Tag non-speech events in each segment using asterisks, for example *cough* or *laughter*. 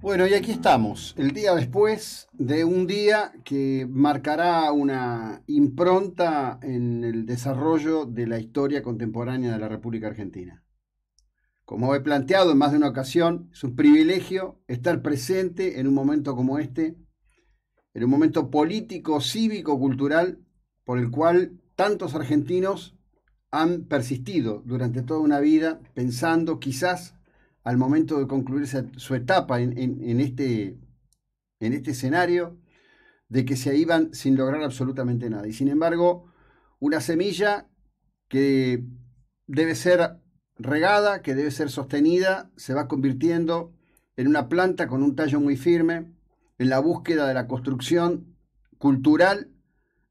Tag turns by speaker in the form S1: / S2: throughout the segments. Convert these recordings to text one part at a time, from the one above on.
S1: Bueno, y aquí estamos, el día después de un día que marcará una impronta en el desarrollo de la historia contemporánea de la República Argentina. Como he planteado en más de una ocasión, es un privilegio estar presente en un momento como este, en un momento político, cívico, cultural, por el cual tantos argentinos han persistido durante toda una vida pensando quizás al momento de concluir su etapa en, este, en este escenario, de que se iban sin lograr absolutamente nada. Y sin embargo, una semilla que debe ser regada, que debe ser sostenida, se va convirtiendo en una planta con un tallo muy firme, en la búsqueda de la construcción cultural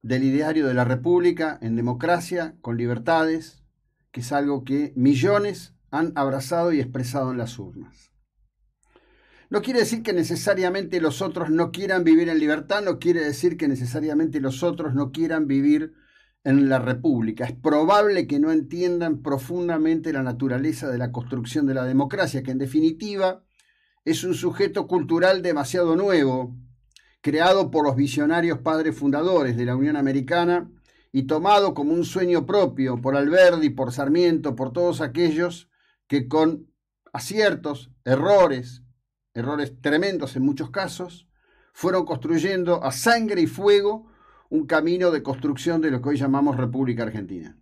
S1: del ideario de la República en democracia, con libertades, que es algo que millones han abrazado y expresado en las urnas. No quiere decir que necesariamente los otros no quieran vivir en libertad, no quiere decir que necesariamente los otros no quieran vivir en la República. Es probable que no entiendan profundamente la naturaleza de la construcción de la democracia, que en definitiva es un sujeto cultural demasiado nuevo, creado por los visionarios padres fundadores de la Unión Americana y tomado como un sueño propio por Alberdi, por Sarmiento, por todos aquellos que con aciertos, errores, errores tremendos en muchos casos, fueron construyendo a sangre y fuego un camino de construcción de lo que hoy llamamos República Argentina.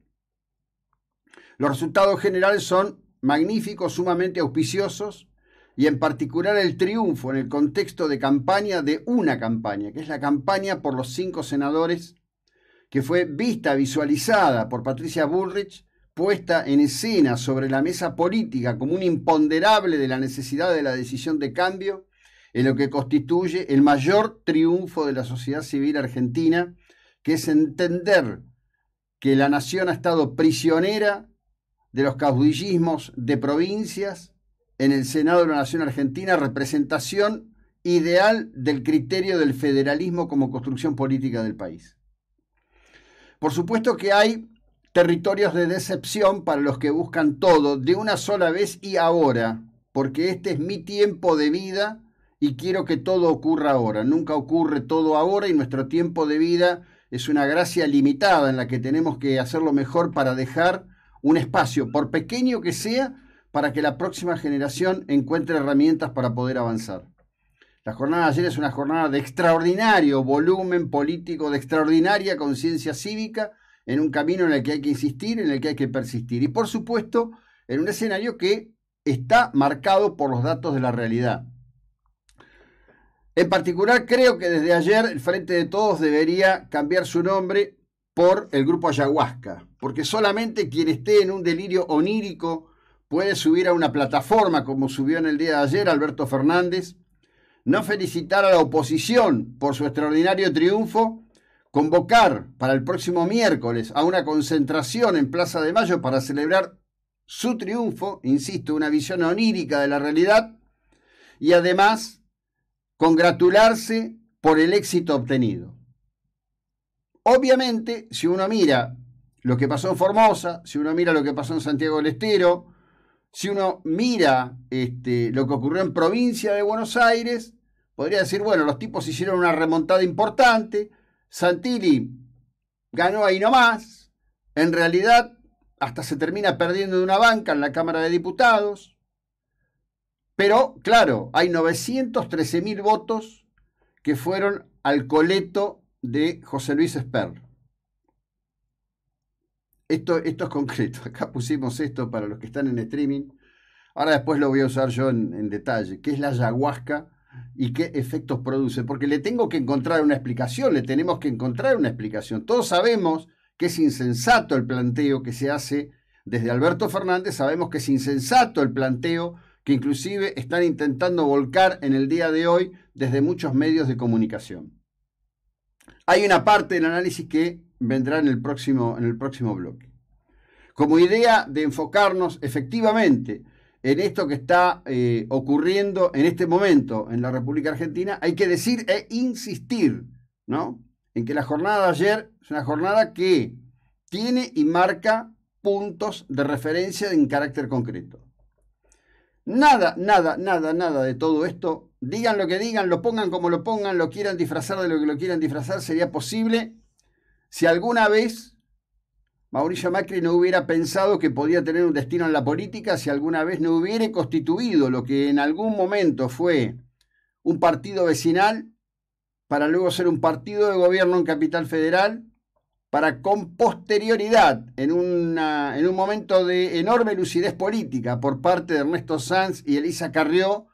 S1: Los resultados generales son magníficos, sumamente auspiciosos, y en particular el triunfo en el contexto de campaña de una campaña, que es la campaña por los cinco senadores, que fue vista, visualizada por Patricia Bullrich puesta en escena sobre la mesa política como un imponderable de la necesidad de la decisión de cambio, en lo que constituye el mayor triunfo de la sociedad civil argentina, que es entender que la nación ha estado prisionera de los caudillismos de provincias en el Senado de la Nación Argentina, representación ideal del criterio del federalismo como construcción política del país. Por supuesto que hay territorios de decepción para los que buscan todo de una sola vez y ahora, porque este es mi tiempo de vida y quiero que todo ocurra ahora. Nunca ocurre todo ahora y nuestro tiempo de vida es una gracia limitada en la que tenemos que hacer lo mejor para dejar un espacio, por pequeño que sea, para que la próxima generación encuentre herramientas para poder avanzar. La jornada de ayer es una jornada de extraordinario volumen político, de extraordinaria conciencia cívica, en un camino en el que hay que insistir, en el que hay que persistir. Y por supuesto, en un escenario que está marcado por los datos de la realidad. En particular, creo que desde ayer el Frente de Todos debería cambiar su nombre por el grupo ayahuasca, porque solamente quien esté en un delirio onírico puede subir a una plataforma como subió en el día de ayer Alberto Fernández, no felicitar a la oposición por su extraordinario triunfo convocar para el próximo miércoles a una concentración en Plaza de Mayo para celebrar su triunfo, insisto, una visión onírica de la realidad, y además congratularse por el éxito obtenido. Obviamente, si uno mira lo que pasó en Formosa, si uno mira lo que pasó en Santiago del Estero, si uno mira este, lo que ocurrió en provincia de Buenos Aires, podría decir, bueno, los tipos hicieron una remontada importante, Santilli ganó ahí nomás. En realidad, hasta se termina perdiendo de una banca en la Cámara de Diputados. Pero, claro, hay 913 mil votos que fueron al coleto de José Luis Esper. Esto, esto es concreto. *laughs* Acá pusimos esto para los que están en streaming. Ahora después lo voy a usar yo en, en detalle, que es la ayahuasca y qué efectos produce, porque le tengo que encontrar una explicación, le tenemos que encontrar una explicación. Todos sabemos que es insensato el planteo que se hace desde Alberto Fernández, sabemos que es insensato el planteo que inclusive están intentando volcar en el día de hoy desde muchos medios de comunicación. Hay una parte del análisis que vendrá en el próximo, en el próximo bloque. Como idea de enfocarnos efectivamente en esto que está eh, ocurriendo en este momento en la República Argentina, hay que decir e insistir, ¿no? En que la jornada de ayer es una jornada que tiene y marca puntos de referencia en carácter concreto. Nada, nada, nada, nada de todo esto, digan lo que digan, lo pongan como lo pongan, lo quieran disfrazar de lo que lo quieran disfrazar, sería posible si alguna vez Mauricio Macri no hubiera pensado que podía tener un destino en la política si alguna vez no hubiera constituido lo que en algún momento fue un partido vecinal para luego ser un partido de gobierno en Capital Federal, para con posterioridad, en, en un momento de enorme lucidez política por parte de Ernesto Sanz y Elisa Carrió,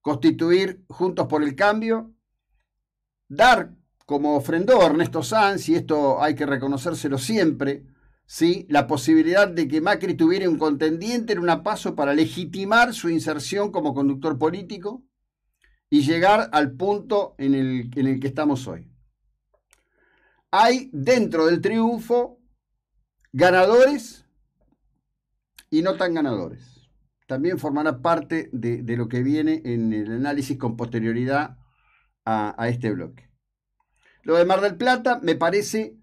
S1: constituir Juntos por el Cambio, dar, como ofrendó Ernesto Sanz, y esto hay que reconocérselo siempre, la posibilidad de que Macri tuviera un contendiente en un paso para legitimar su inserción como conductor político y llegar al punto en el, que estamos hoy. Hay dentro del triunfo ganadores y no tan ganadores. También formará parte de, lo que viene en el análisis con posterioridad a, a este bloque. Lo de Mar del Plata me parece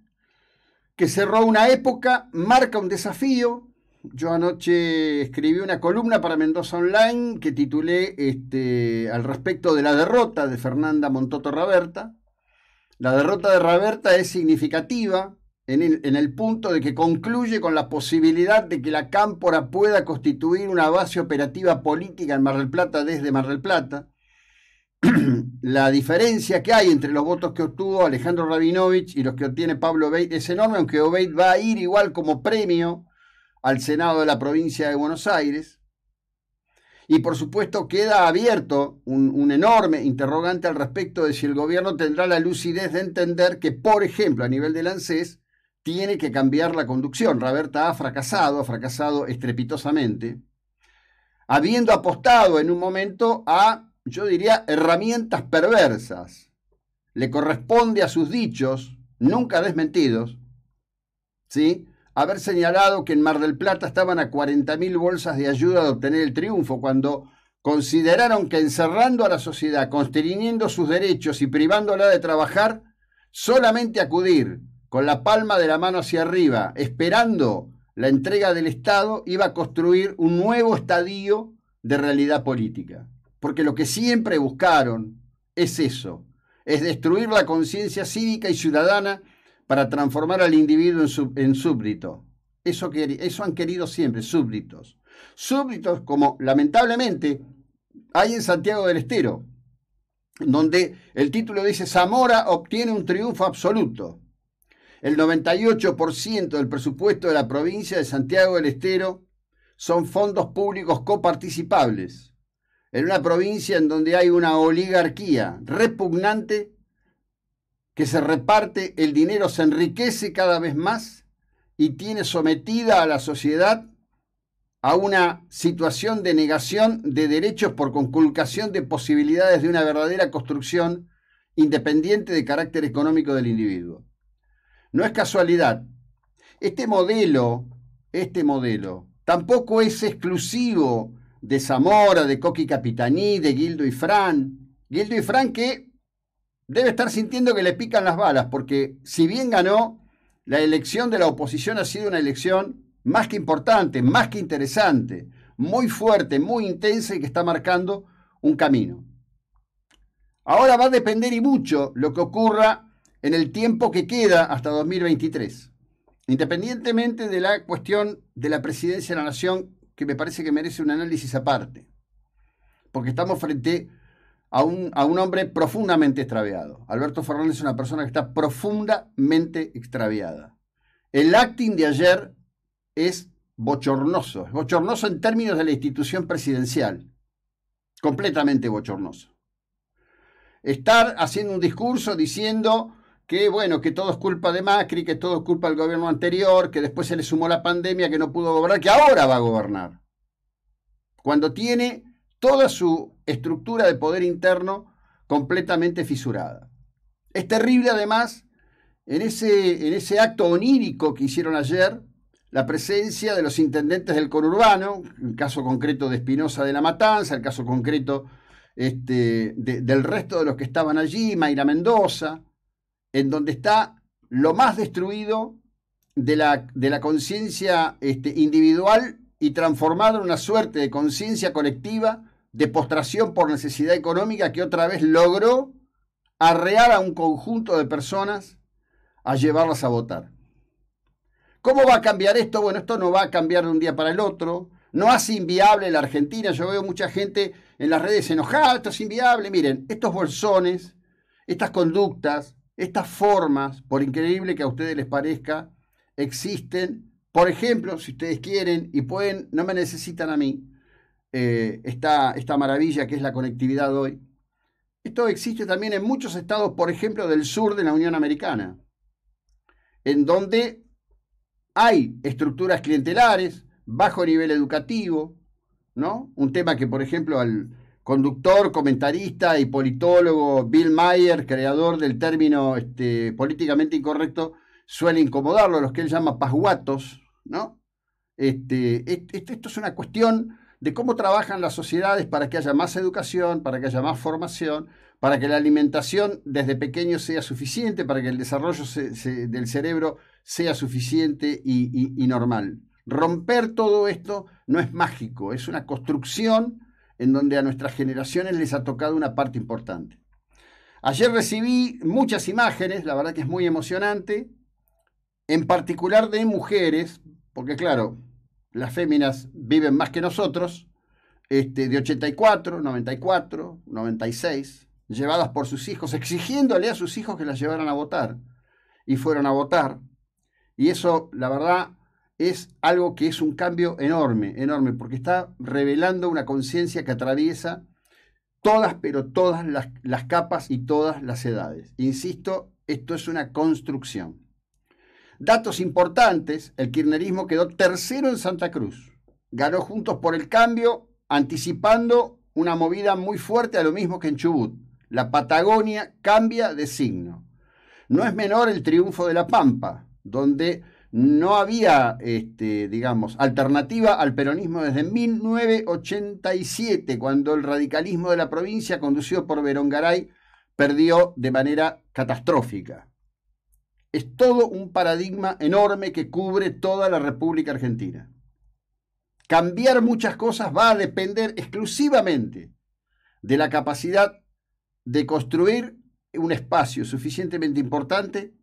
S1: que cerró una época, marca un desafío. Yo anoche escribí una columna para Mendoza Online que titulé este, al respecto de la derrota de Fernanda Montoto Raberta. La derrota de Raberta es significativa en el, en el punto de que concluye con la posibilidad de que la Cámpora pueda constituir una base operativa política en Mar del Plata desde Mar del Plata *clears throat* la diferencia que hay entre los votos que obtuvo Alejandro Rabinovich y los que obtiene Pablo Obeid es enorme, aunque Obeid va a ir igual como premio al Senado de la provincia de Buenos Aires. Y por supuesto queda abierto un, enorme interrogante al respecto de si el gobierno tendrá la lucidez de entender que, por ejemplo, a nivel del ANSES, tiene que cambiar la conducción. Roberta ha fracasado, ha fracasado estrepitosamente, habiendo apostado en un momento a yo diría, herramientas perversas. Le corresponde a sus dichos, nunca desmentidos, ¿sí? haber señalado que en Mar del Plata estaban a 40.000 bolsas de ayuda de obtener el triunfo, cuando consideraron que encerrando a la sociedad, constriñendo sus derechos y privándola de trabajar, solamente acudir con la palma de la mano hacia arriba, esperando la entrega del Estado, iba a construir un nuevo estadio de realidad política porque lo que siempre buscaron es eso, es destruir la conciencia cívica y ciudadana para transformar al individuo en, súbdito. Eso, eso han querido siempre, súbditos. Súbditos como lamentablemente hay en Santiago del Estero, donde el título dice Zamora obtiene un triunfo absoluto. El 98% del presupuesto de la provincia de Santiago del Estero son fondos públicos coparticipables en una provincia en donde hay una oligarquía repugnante que se reparte el dinero, se enriquece cada vez más y tiene sometida a la sociedad a una situación de negación de derechos por conculcación de posibilidades de una verdadera construcción independiente de carácter económico del individuo. No es casualidad. Este modelo, este modelo, tampoco es exclusivo de Zamora, de Coqui Capitaní, de Gildo y Fran. Gildo y Fran que debe estar sintiendo que le pican las balas, porque si bien ganó, la elección de la oposición ha sido una elección más que importante, más que interesante, muy fuerte, muy intensa y que está marcando un camino. Ahora va a depender y mucho lo que ocurra en el tiempo que queda hasta 2023. Independientemente de la cuestión de la presidencia de la nación que me parece que merece un análisis aparte, porque estamos frente a un, a un hombre profundamente extraviado. Alberto Fernández es una persona que está profundamente extraviada. El acting de ayer es bochornoso, es bochornoso en términos de la institución presidencial, completamente bochornoso. Estar haciendo un discurso diciendo que bueno, que todo es culpa de Macri, que todo es culpa del gobierno anterior, que después se le sumó la pandemia, que no pudo gobernar, que ahora va a gobernar. Cuando tiene toda su estructura de poder interno completamente fisurada. Es terrible además, en ese, en ese acto onírico que hicieron ayer, la presencia de los intendentes del conurbano, el caso concreto de Espinosa de la Matanza, el caso concreto este, del resto de los que estaban allí, Mayra Mendoza, en donde está lo más destruido de la, conciencia este, individual y transformado en una suerte de conciencia colectiva de postración por necesidad económica que otra vez logró arrear a un conjunto de personas a llevarlas a votar. ¿Cómo va a cambiar esto? Bueno, esto no va a cambiar de un día para el otro. No hace inviable la Argentina. Yo veo mucha gente en las redes enojada, esto es inviable. Miren, estos bolsones, estas conductas, estas formas, por increíble que a ustedes les parezca, existen. Por ejemplo, si ustedes quieren y pueden, no me necesitan a mí, eh, esta maravilla que es la conectividad hoy. Esto existe también en muchos estados, por ejemplo, del sur de la Unión Americana, en donde hay estructuras clientelares, bajo nivel educativo, ¿no? Un tema que, por ejemplo, al, conductor, comentarista y politólogo Bill Mayer, creador del término este, políticamente incorrecto, suele incomodarlo, los que él llama pasguatos, ¿no? Este, esto es una cuestión de cómo trabajan las sociedades para que haya más educación, para que haya más formación, para que la alimentación desde pequeño sea suficiente, para que el desarrollo del cerebro sea suficiente y normal. Romper todo esto no es mágico, es una construcción en donde a nuestras generaciones les ha tocado una parte importante. Ayer recibí muchas imágenes, la verdad que es muy emocionante, en particular de mujeres, porque claro, las féminas viven más que nosotros, este, de 84, 94, 96, llevadas por sus hijos, exigiéndole a sus hijos que las llevaran a votar. Y fueron a votar. Y eso, la verdad, es algo que es un cambio enorme, enorme, porque está revelando una conciencia que atraviesa todas, pero todas las, capas y todas las edades. Insisto, esto es una construcción. Datos importantes, el kirchnerismo quedó tercero en Santa Cruz. Ganó Juntos por el Cambio, anticipando una movida muy fuerte a lo mismo que en Chubut. La Patagonia cambia de signo. No es menor el triunfo de La Pampa, donde no había, este, digamos, alternativa al peronismo desde 1987, cuando el radicalismo de la provincia, conducido por Garay, perdió de manera catastrófica. Es todo un paradigma enorme que cubre toda la República Argentina. Cambiar muchas cosas va a depender exclusivamente de la capacidad de construir un espacio suficientemente importante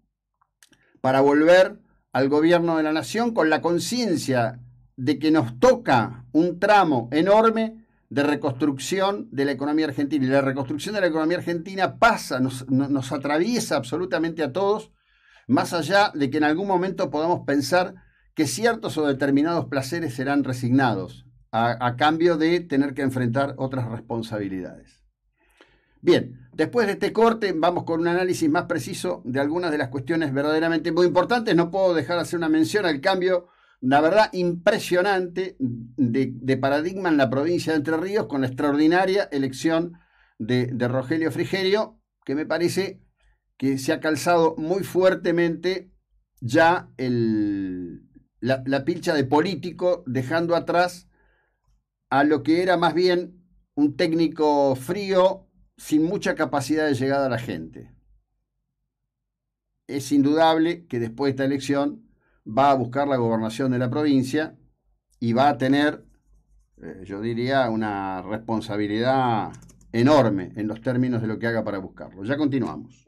S1: para volver al gobierno de la nación con la conciencia de que nos toca un tramo enorme de reconstrucción de la economía argentina. Y la reconstrucción de la economía argentina pasa, nos, atraviesa absolutamente a todos, más allá de que en algún momento podamos pensar que ciertos o determinados placeres serán resignados a cambio de tener que enfrentar otras responsabilidades. Bien, después de este corte vamos con un análisis más preciso de algunas de las cuestiones verdaderamente muy importantes. No puedo dejar de hacer una mención al cambio, la verdad, impresionante de, paradigma en la provincia de Entre Ríos con la extraordinaria elección de, Rogelio Frigerio, que me parece que se ha calzado muy fuertemente ya la, la pilcha de político, dejando atrás a lo que era más bien un técnico frío, sin mucha capacidad de llegada a la gente. Es indudable que después de esta elección va a buscar la gobernación de la provincia y va a tener, eh, yo diría, una responsabilidad enorme en los términos de lo que haga para buscarlo. Ya continuamos.